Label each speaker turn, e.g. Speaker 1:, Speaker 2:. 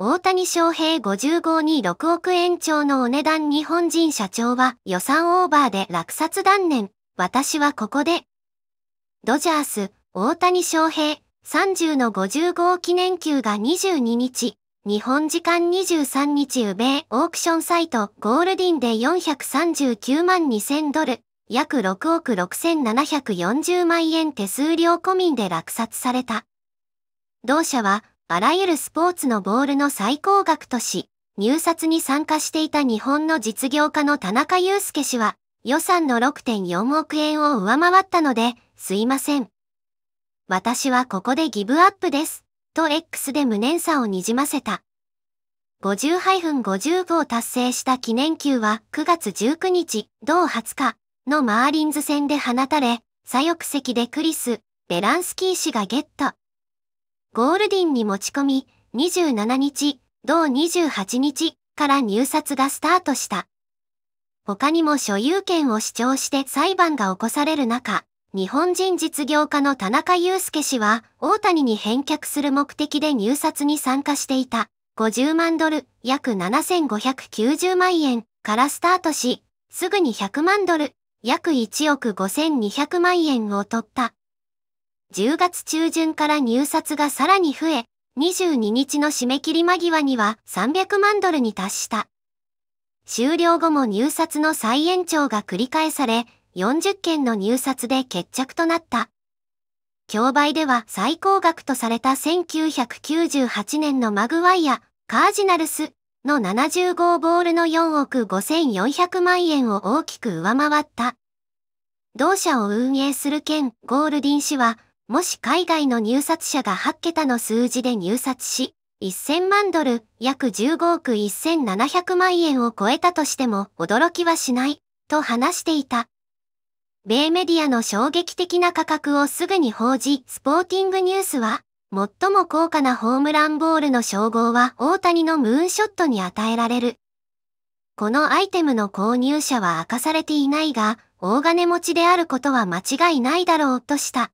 Speaker 1: 大谷翔平50号に6億円超のお値段日本人社長は予算オーバーで落札断念。私はここで。ドジャース、大谷翔平、30の50号記念級が22日、日本時間23日ウ米オークションサイトゴールディンで439万2000ドル、約6億6740万円手数料込みで落札された。同社はあらゆるスポーツのボールの最高額とし、入札に参加していた日本の実業家の田中祐介氏は、予算の6.4億円を上回ったので、すいません。私はここでギブアップです。と X で無念さをにじませた。50-50を達成した記念球は9月19日、同20日のマーリンズ戦で放たれ、左翼席でクリス、ベランスキー氏がゲット。ゴールディンに持ち込み、27日、同28日から入札がスタートした。他にも所有権を主張して裁判が起こされる中、日本人実業家の田中祐介氏は、大谷に返却する目的で入札に参加していた、50万ドル、約7590万円からスタートし、すぐに100万ドル、約1億5200万円を取った。10月中旬から入札がさらに増え、22日の締め切り間際には300万ドルに達した。終了後も入札の再延長が繰り返され、40件の入札で決着となった。競売では最高額とされた1998年のマグワイア、カージナルスの70号ボールの4億5400万円を大きく上回った。同社を運営する県ゴールディン氏は、もし海外の入札者が8桁の数字で入札し、1000万ドル、約15億1700万円を超えたとしても驚きはしない、と話していた。米メディアの衝撃的な価格をすぐに報じ、スポーティングニュースは、最も高価なホームランボールの称号は大谷のムーンショットに与えられる。このアイテムの購入者は明かされていないが、大金持ちであることは間違いないだろうとした。